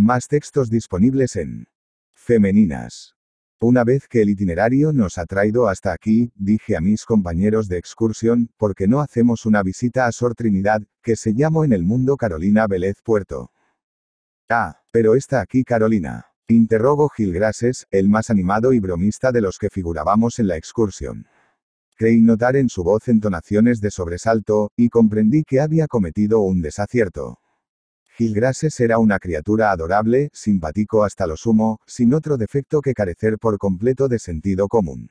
Más textos disponibles en Femeninas. Una vez que el itinerario nos ha traído hasta aquí, dije a mis compañeros de excursión, ¿por qué no hacemos una visita a Sor Trinidad, que se llamó en el mundo Carolina Vélez Puerto? Ah, pero está aquí Carolina. Interrogo Gil Grases, el más animado y bromista de los que figurábamos en la excursión. Creí notar en su voz entonaciones de sobresalto, y comprendí que había cometido un desacierto. Gilgrases era una criatura adorable, simpático hasta lo sumo, sin otro defecto que carecer por completo de sentido común.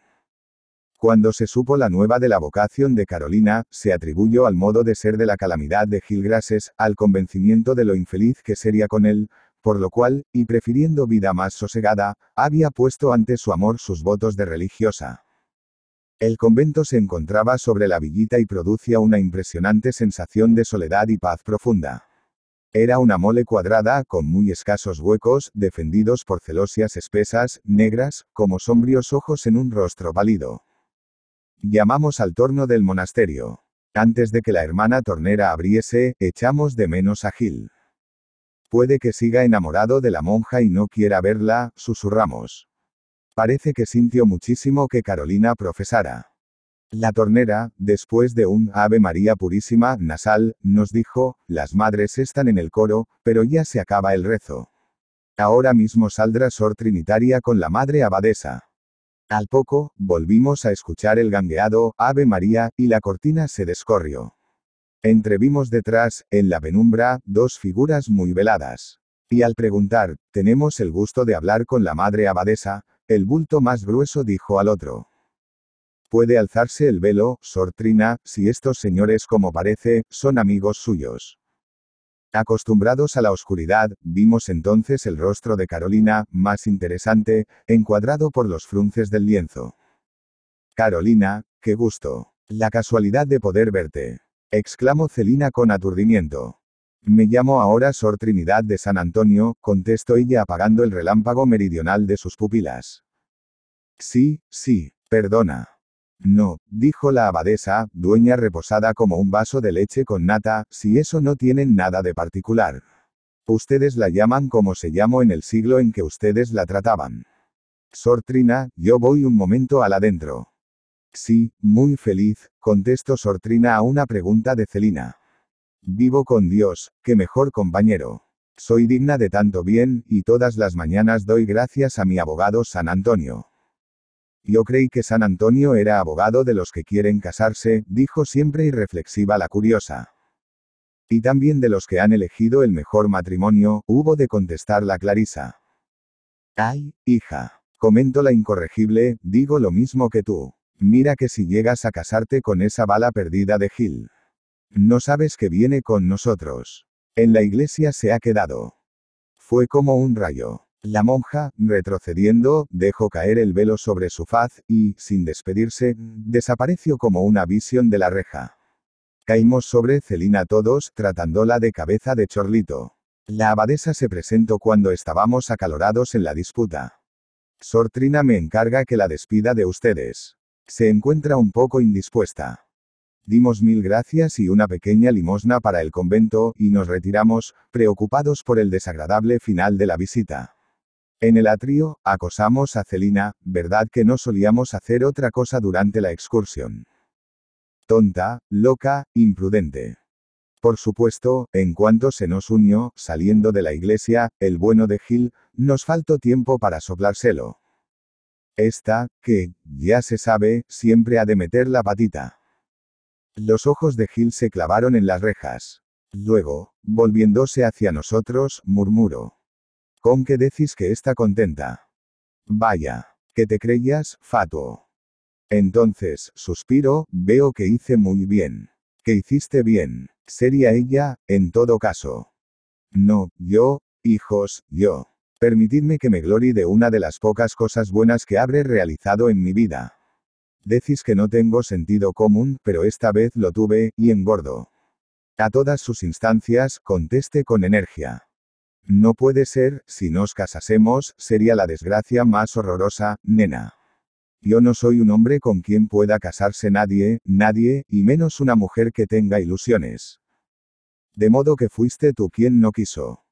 Cuando se supo la nueva de la vocación de Carolina, se atribuyó al modo de ser de la calamidad de Gilgrases, al convencimiento de lo infeliz que sería con él, por lo cual, y prefiriendo vida más sosegada, había puesto ante su amor sus votos de religiosa. El convento se encontraba sobre la villita y producía una impresionante sensación de soledad y paz profunda. Era una mole cuadrada, con muy escasos huecos, defendidos por celosías espesas, negras, como sombríos ojos en un rostro pálido. Llamamos al torno del monasterio. Antes de que la hermana tornera abriese, echamos de menos a Gil. Puede que siga enamorado de la monja y no quiera verla, susurramos. Parece que sintió muchísimo que Carolina profesara. La tornera, después de un Ave María Purísima, nasal, nos dijo, las madres están en el coro, pero ya se acaba el rezo. Ahora mismo saldrá Sor Trinitaria con la Madre Abadesa. Al poco, volvimos a escuchar el gangueado Ave María, y la cortina se descorrió. Entrevimos detrás, en la penumbra, dos figuras muy veladas. Y al preguntar, tenemos el gusto de hablar con la Madre Abadesa, el bulto más grueso dijo al otro. Puede alzarse el velo, Sor Trina, si estos señores, como parece, son amigos suyos. Acostumbrados a la oscuridad, vimos entonces el rostro de Carolina, más interesante, encuadrado por los frunces del lienzo. Carolina, qué gusto. La casualidad de poder verte. Exclamó Celina con aturdimiento. Me llamo ahora Sor Trinidad de San Antonio, contestó ella apagando el relámpago meridional de sus pupilas. Sí, sí, perdona. No, dijo la abadesa, dueña reposada como un vaso de leche con nata, si eso no tienen nada de particular. Ustedes la llaman como se llamó en el siglo en que ustedes la trataban. Sortrina, yo voy un momento al adentro. Sí, muy feliz, contestó Sortrina a una pregunta de Celina. Vivo con Dios, qué mejor compañero. Soy digna de tanto bien, y todas las mañanas doy gracias a mi abogado San Antonio. Yo creí que San Antonio era abogado de los que quieren casarse, dijo siempre irreflexiva la curiosa. Y también de los que han elegido el mejor matrimonio, hubo de contestar la Clarisa. Ay, hija. Comento la incorregible, digo lo mismo que tú. Mira que si llegas a casarte con esa bala perdida de Gil. No sabes que viene con nosotros. En la iglesia se ha quedado. Fue como un rayo. La monja, retrocediendo, dejó caer el velo sobre su faz, y, sin despedirse, desapareció como una visión de la reja. Caímos sobre Celina todos, tratándola de cabeza de chorlito. La abadesa se presentó cuando estábamos acalorados en la disputa. Sortrina me encarga que la despida de ustedes. Se encuentra un poco indispuesta. Dimos mil gracias y una pequeña limosna para el convento, y nos retiramos, preocupados por el desagradable final de la visita. En el atrio, acosamos a Celina, verdad que no solíamos hacer otra cosa durante la excursión. Tonta, loca, imprudente. Por supuesto, en cuanto se nos unió, saliendo de la iglesia, el bueno de Gil, nos faltó tiempo para soplárselo. Esta, que, ya se sabe, siempre ha de meter la patita. Los ojos de Gil se clavaron en las rejas. Luego, volviéndose hacia nosotros, murmuró. Con que decís que está contenta. Vaya, que te creías, fatuo. Entonces, suspiro, veo que hice muy bien. Que hiciste bien. Sería ella, en todo caso. No, yo, hijos, yo. Permitidme que me glorie de una de las pocas cosas buenas que habré realizado en mi vida. Decís que no tengo sentido común, pero esta vez lo tuve, y engordo. A todas sus instancias, conteste con energía. No puede ser, si nos casásemos, sería la desgracia más horrorosa, nena. Yo no soy un hombre con quien pueda casarse nadie, nadie, y menos una mujer que tenga ilusiones. De modo que fuiste tú quien no quiso.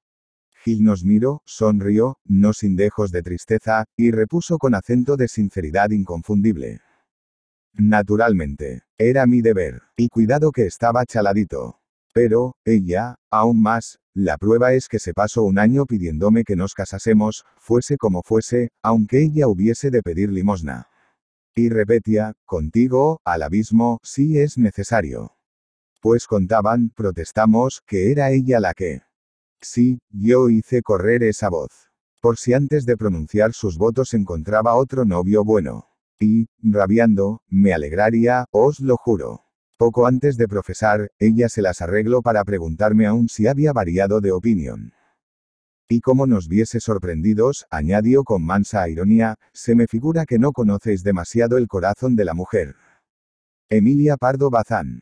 Gil nos miró, sonrió, no sin dejos de tristeza, y repuso con acento de sinceridad inconfundible. Naturalmente. Era mi deber. Y cuidado que estaba chaladito. Pero, ella, aún más, la prueba es que se pasó un año pidiéndome que nos casásemos, fuese como fuese, aunque ella hubiese de pedir limosna. Y repetía, contigo, al abismo, si es necesario. Pues contaban, protestamos, que era ella la que. Sí, yo hice correr esa voz. Por si antes de pronunciar sus votos encontraba otro novio bueno. Y, rabiando, me alegraría, os lo juro. Poco antes de profesar, ella se las arregló para preguntarme aún si había variado de opinión. Y como nos viese sorprendidos, añadió con mansa ironía, se me figura que no conocéis demasiado el corazón de la mujer. Emilia Pardo Bazán.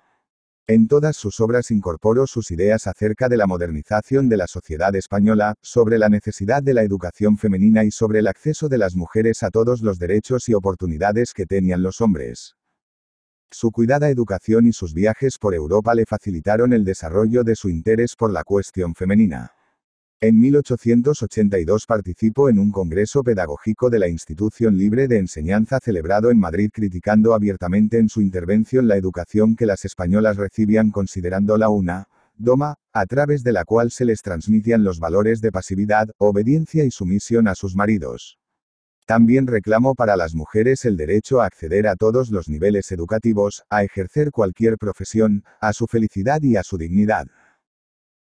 En todas sus obras incorporó sus ideas acerca de la modernización de la sociedad española, sobre la necesidad de la educación femenina y sobre el acceso de las mujeres a todos los derechos y oportunidades que tenían los hombres. Su cuidada educación y sus viajes por Europa le facilitaron el desarrollo de su interés por la cuestión femenina. En 1882 participó en un congreso pedagógico de la Institución Libre de Enseñanza celebrado en Madrid criticando abiertamente en su intervención la educación que las españolas recibían considerándola una doma, a través de la cual se les transmitían los valores de pasividad, obediencia y sumisión a sus maridos. También reclamó para las mujeres el derecho a acceder a todos los niveles educativos, a ejercer cualquier profesión, a su felicidad y a su dignidad.